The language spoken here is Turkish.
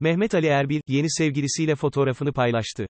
Mehmet Ali Erbil, yeni sevgilisiyle fotoğrafını paylaştı.